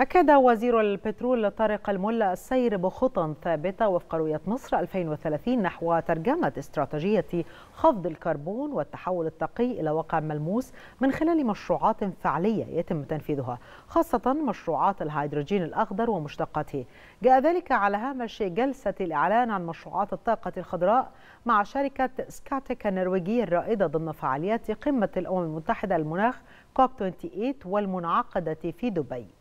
أكد وزير البترول طارق الملا السير بخطى ثابتة وفق رؤية مصر 2030 نحو ترجمة استراتيجية خفض الكربون والتحول التقي إلى واقع ملموس من خلال مشروعات فعلية يتم تنفيذها خاصة مشروعات الهيدروجين الأخضر ومشتقاته جاء ذلك على هامش جلسة الإعلان عن مشروعات الطاقة الخضراء مع شركة سكاتيك النرويجية الرائدة ضمن فعاليات قمة الأمم المتحدة المناخ كوب 28 والمنعقدة في دبي